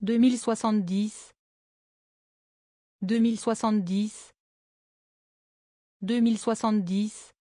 deux deux deux mille mille soixante-dix soixante-dix mille soixante-dix